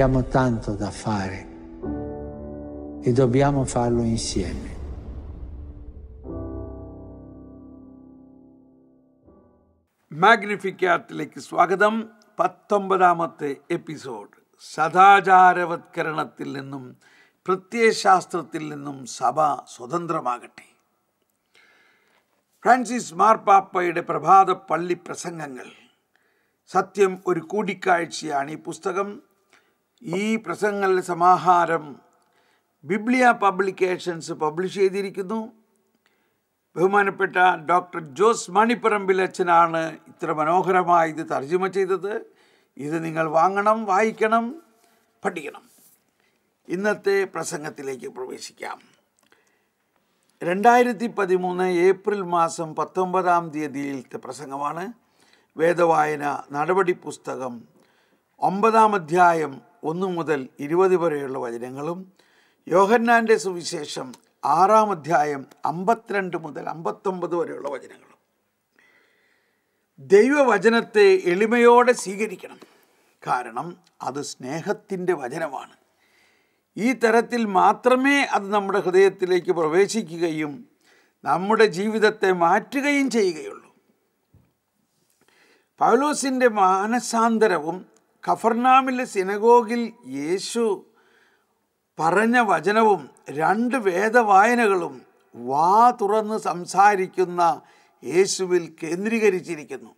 Abbiamo tanto da fare e dobbiamo farlo insieme. മാഗ്നിഫിക്കാറ്റിലേക്ക് സ്വാഗതം പത്തൊമ്പതാമത്തെ episode സദാചാരവത്കരണത്തിൽ നിന്നും പ്രത്യയശാസ്ത്രത്തിൽ നിന്നും സഭ സ്വതന്ത്രമാകട്ടെ ഫ്രാൻസിസ് മാർപ്പാപ്പയുടെ പ്രഭാത പള്ളി പ്രസംഗങ്ങൾ സത്യം ഒരു കൂടിക്കാഴ്ചയാണ് ഈ പുസ്തകം ഈ പ്രസംഗങ്ങളുടെ സമാഹാരം ബിബ്ലിയ പബ്ലിക്കേഷൻസ് പബ്ലിഷ് ചെയ്തിരിക്കുന്നു ബഹുമാനപ്പെട്ട ഡോക്ടർ ജോസ് മണിപ്പറമ്പിൽ അച്ഛനാണ് ഇത്ര മനോഹരമായി ഇത് തർജ്ജമ ചെയ്തത് ഇത് നിങ്ങൾ വാങ്ങണം വായിക്കണം പഠിക്കണം ഇന്നത്തെ പ്രസംഗത്തിലേക്ക് പ്രവേശിക്കാം രണ്ടായിരത്തി പതിമൂന്ന് ഏപ്രിൽ മാസം പത്തൊമ്പതാം തീയതിയിലത്തെ പ്രസംഗമാണ് വേദവായന നടപടി പുസ്തകം ഒമ്പതാം അധ്യായം ഒന്ന് മുതൽ ഇരുപത് വരെയുള്ള വചനങ്ങളും യോഹന്നാൻ്റെ സുവിശേഷം ആറാം അധ്യായം അമ്പത്തിരണ്ട് മുതൽ അമ്പത്തൊമ്പത് വരെയുള്ള വചനങ്ങളും ദൈവവചനത്തെ എളിമയോടെ സ്വീകരിക്കണം കാരണം അത് സ്നേഹത്തിൻ്റെ വചനമാണ് ഈ തരത്തിൽ മാത്രമേ അത് നമ്മുടെ ഹൃദയത്തിലേക്ക് പ്രവേശിക്കുകയും നമ്മുടെ ജീവിതത്തെ മാറ്റുകയും ചെയ്യുകയുള്ളൂ പൗലോസിൻ്റെ മാനസാന്തരവും കഫർനാമിലെ സിനഗോഗിൽ യേശു പറഞ്ഞ വചനവും രണ്ട് വേദവായനകളും വാ തുറന്ന് സംസാരിക്കുന്ന യേശുവിൽ കേന്ദ്രീകരിച്ചിരിക്കുന്നു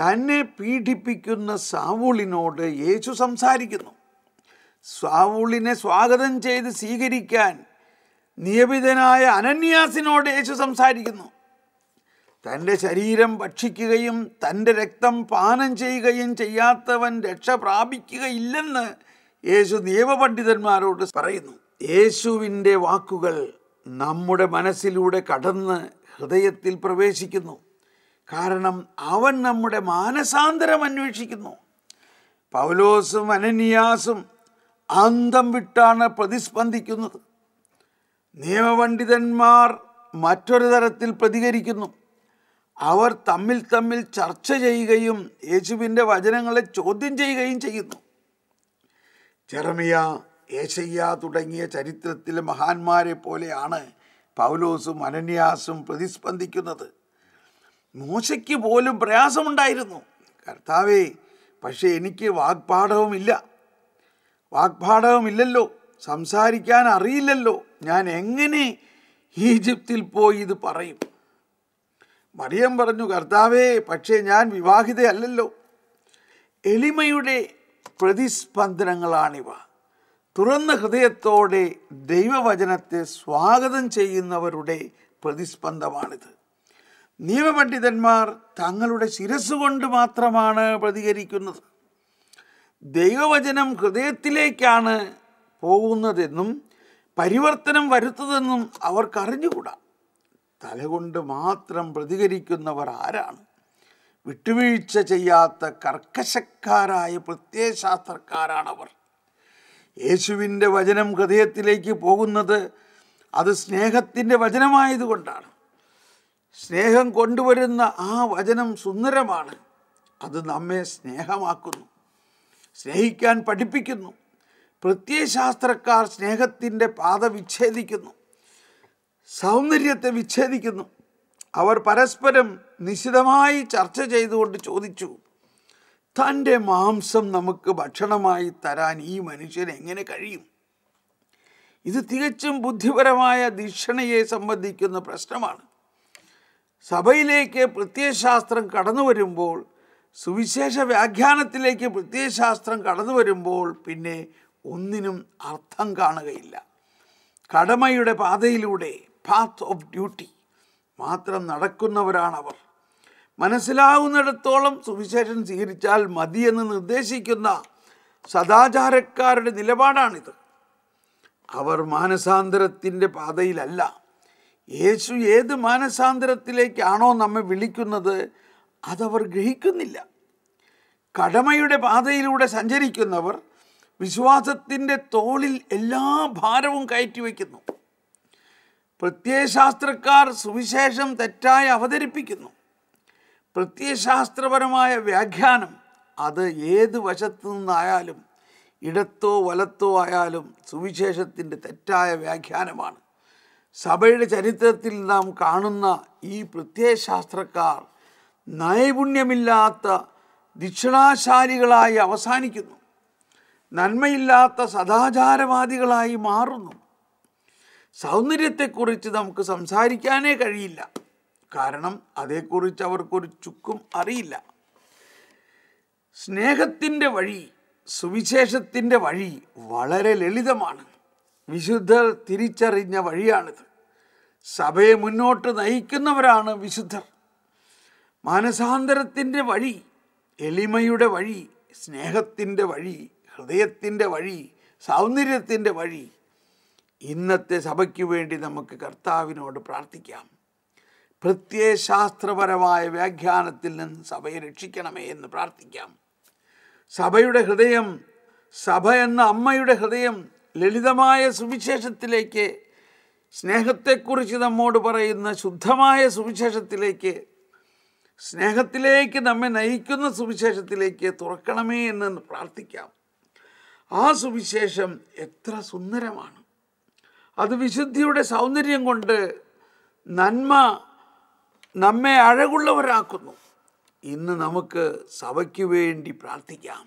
തന്നെ പീഡിപ്പിക്കുന്ന സാവൂളിനോട് യേശു സംസാരിക്കുന്നു സാവൂളിനെ സ്വാഗതം ചെയ്ത് സ്വീകരിക്കാൻ നിയമിതനായ അനന്യാസിനോട് യേശു സംസാരിക്കുന്നു തൻ്റെ ശരീരം ഭക്ഷിക്കുകയും തൻ്റെ രക്തം പാനം ചെയ്യുകയും ചെയ്യാത്തവൻ രക്ഷ പ്രാപിക്കുകയില്ലെന്ന് യേശു നിയമപണ്ഡിതന്മാരോട് പറയുന്നു യേശുവിൻ്റെ വാക്കുകൾ നമ്മുടെ മനസ്സിലൂടെ കടന്ന് ഹൃദയത്തിൽ പ്രവേശിക്കുന്നു കാരണം അവൻ നമ്മുടെ മാനസാന്തരം അന്വേഷിക്കുന്നു പൗലോസും അനന്യാസും അന്തം വിട്ടാണ് പ്രതിസ്പന്ദിക്കുന്നത് നിയമപണ്ഡിതന്മാർ മറ്റൊരു തരത്തിൽ പ്രതികരിക്കുന്നു അവർ തമ്മിൽ തമ്മിൽ ചർച്ച ചെയ്യുകയും യേശുവിൻ്റെ വചനങ്ങളെ ചോദ്യം ചെയ്യുകയും ചെയ്യുന്നു ജെറമിയ യേശയ്യ തുടങ്ങിയ ചരിത്രത്തിലെ മഹാന്മാരെ പോലെയാണ് പൗലോസും അനന്യാസും പ്രതിസ്പന്ദിക്കുന്നത് മോശയ്ക്ക് പോലും പ്രയാസമുണ്ടായിരുന്നു കർത്താവേ പക്ഷേ എനിക്ക് വാഗ്പാഠവുമില്ല വാഗ്പാഠവുമില്ലല്ലോ സംസാരിക്കാൻ അറിയില്ലല്ലോ ഞാൻ എങ്ങനെ ഈജിപ്തിൽ പോയി ഇത് പറയും മറിയം പറഞ്ഞു കർത്താവേ പക്ഷേ ഞാൻ വിവാഹിതയല്ലല്ലോ എളിമയുടെ പ്രതിസ്പന്ദനങ്ങളാണിവ തുറന്ന ഹൃദയത്തോടെ ദൈവവചനത്തെ സ്വാഗതം ചെയ്യുന്നവരുടെ പ്രതിസ്പന്ദമാണിത് നിയമപണ്ഡിതന്മാർ തങ്ങളുടെ ശിരസ് കൊണ്ട് മാത്രമാണ് പ്രതികരിക്കുന്നത് ദൈവവചനം ഹൃദയത്തിലേക്കാണ് പോകുന്നതെന്നും പരിവർത്തനം വരുത്തതെന്നും അവർക്കറിഞ്ഞുകൂടാ തലകൊണ്ട് മാത്രം പ്രതികരിക്കുന്നവർ ആരാണ് വിട്ടുവീഴ്ച ചെയ്യാത്ത കർക്കശക്കാരായ പ്രത്യയശാസ്ത്രക്കാരാണവർ യേശുവിൻ്റെ വചനം ഹൃദയത്തിലേക്ക് പോകുന്നത് അത് സ്നേഹത്തിൻ്റെ വചനമായതുകൊണ്ടാണ് സ്നേഹം കൊണ്ടുവരുന്ന ആ വചനം സുന്ദരമാണ് അത് നമ്മെ സ്നേഹമാക്കുന്നു സ്നേഹിക്കാൻ പഠിപ്പിക്കുന്നു പ്രത്യയശാസ്ത്രക്കാർ സ്നേഹത്തിൻ്റെ പാത വിച്ഛേദിക്കുന്നു സൗന്ദര്യത്തെ വിച്ഛേദിക്കുന്നു അവർ പരസ്പരം നിശിതമായി ചർച്ച ചെയ്തുകൊണ്ട് ചോദിച്ചു തൻ്റെ മാംസം നമുക്ക് ഭക്ഷണമായി തരാൻ ഈ മനുഷ്യന് എങ്ങനെ കഴിയും ഇത് തികച്ചും ബുദ്ധിപരമായ ദീക്ഷണയെ സംബന്ധിക്കുന്ന പ്രശ്നമാണ് സഭയിലേക്ക് പ്രത്യയശാസ്ത്രം കടന്നു വരുമ്പോൾ സുവിശേഷ വ്യാഖ്യാനത്തിലേക്ക് പ്രത്യയശാസ്ത്രം കടന്നു വരുമ്പോൾ പിന്നെ ഒന്നിനും അർത്ഥം കാണുകയില്ല കടമയുടെ പാതയിലൂടെ പാത്ത് ഓഫ് ഡ്യൂട്ടി മാത്രം നടക്കുന്നവരാണവർ മനസ്സിലാവുന്നിടത്തോളം സുവിശേഷം സ്വീകരിച്ചാൽ മതിയെന്ന് നിർദ്ദേശിക്കുന്ന സദാചാരക്കാരുടെ നിലപാടാണിത് അവർ മാനസാന്തരത്തിൻ്റെ പാതയിലല്ല യേശു ഏത് മാനസാന്തരത്തിലേക്കാണോ നമ്മെ വിളിക്കുന്നത് അതവർ ഗ്രഹിക്കുന്നില്ല കടമയുടെ പാതയിലൂടെ സഞ്ചരിക്കുന്നവർ വിശ്വാസത്തിൻ്റെ തോളിൽ എല്ലാ ഭാരവും കയറ്റി പ്രത്യയശാസ്ത്രക്കാർ സുവിശേഷം തെറ്റായി അവതരിപ്പിക്കുന്നു പ്രത്യയശാസ്ത്രപരമായ വ്യാഖ്യാനം അത് ഏത് വശത്തു നിന്നായാലും ഇടത്തോ വലത്തോ ആയാലും സുവിശേഷത്തിൻ്റെ തെറ്റായ വ്യാഖ്യാനമാണ് സഭയുടെ ചരിത്രത്തിൽ നാം കാണുന്ന ഈ പ്രത്യയശാസ്ത്രക്കാർ നൈപുണ്യമില്ലാത്ത ദിക്ഷണാശാലികളായി അവസാനിക്കുന്നു നന്മയില്ലാത്ത സദാചാരവാദികളായി മാറുന്നു സൗന്ദര്യത്തെക്കുറിച്ച് നമുക്ക് സംസാരിക്കാനേ കഴിയില്ല കാരണം അതേക്കുറിച്ച് അവർക്കൊരു ചുക്കും അറിയില്ല സ്നേഹത്തിൻ്റെ വഴി സുവിശേഷത്തിൻ്റെ വഴി വളരെ ലളിതമാണ് വിശുദ്ധർ തിരിച്ചറിഞ്ഞ വഴിയാണിത് സഭയെ മുന്നോട്ട് നയിക്കുന്നവരാണ് വിശുദ്ധർ മാനസാന്തരത്തിൻ്റെ വഴി എളിമയുടെ വഴി സ്നേഹത്തിൻ്റെ വഴി ഹൃദയത്തിൻ്റെ വഴി സൗന്ദര്യത്തിൻ്റെ വഴി ഇന്നത്തെ സഭയ്ക്ക് വേണ്ടി നമുക്ക് കർത്താവിനോട് പ്രാർത്ഥിക്കാം പ്രത്യയശാസ്ത്രപരമായ വ്യാഖ്യാനത്തിൽ നിന്ന് സഭയെ രക്ഷിക്കണമേ എന്ന് പ്രാർത്ഥിക്കാം സഭയുടെ ഹൃദയം സഭ എന്ന അമ്മയുടെ ഹൃദയം ലളിതമായ സുവിശേഷത്തിലേക്ക് സ്നേഹത്തെക്കുറിച്ച് നമ്മോട് പറയുന്ന ശുദ്ധമായ സുവിശേഷത്തിലേക്ക് സ്നേഹത്തിലേക്ക് നമ്മെ നയിക്കുന്ന സുവിശേഷത്തിലേക്ക് തുറക്കണമേ എന്ന് പ്രാർത്ഥിക്കാം ആ സുവിശേഷം എത്ര സുന്ദരമാണ് അത് വിശുദ്ധിയുടെ സൗന്ദര്യം കൊണ്ട് നന്മ നമ്മെ അഴകുള്ളവരാക്കുന്നു ഇന്ന് നമുക്ക് സഭയ്ക്ക് വേണ്ടി പ്രാർത്ഥിക്കാം